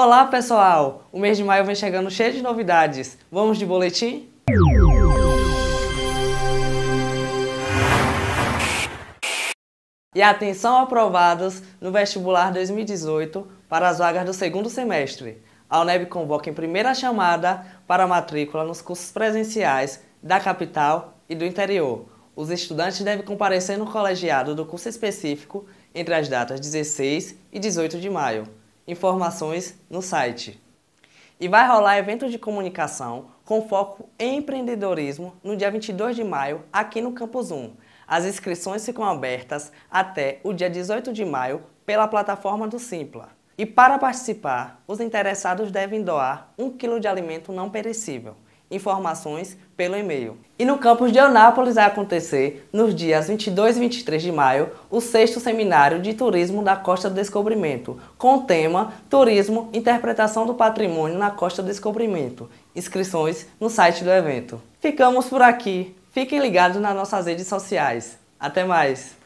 Olá pessoal! O mês de maio vem chegando cheio de novidades. Vamos de boletim? E atenção aprovados no vestibular 2018 para as vagas do segundo semestre. A UNEB convoca em primeira chamada para matrícula nos cursos presenciais da capital e do interior. Os estudantes devem comparecer no colegiado do curso específico entre as datas 16 e 18 de maio informações no site. E vai rolar evento de comunicação com foco em empreendedorismo no dia 22 de maio aqui no Campus 1. As inscrições ficam abertas até o dia 18 de maio pela plataforma do Simpla. E para participar, os interessados devem doar um quilo de alimento não perecível informações pelo e-mail. E no campus de Anápolis vai acontecer, nos dias 22 e 23 de maio, o sexto seminário de turismo da Costa do Descobrimento, com o tema Turismo, Interpretação do Patrimônio na Costa do Descobrimento. Inscrições no site do evento. Ficamos por aqui. Fiquem ligados nas nossas redes sociais. Até mais!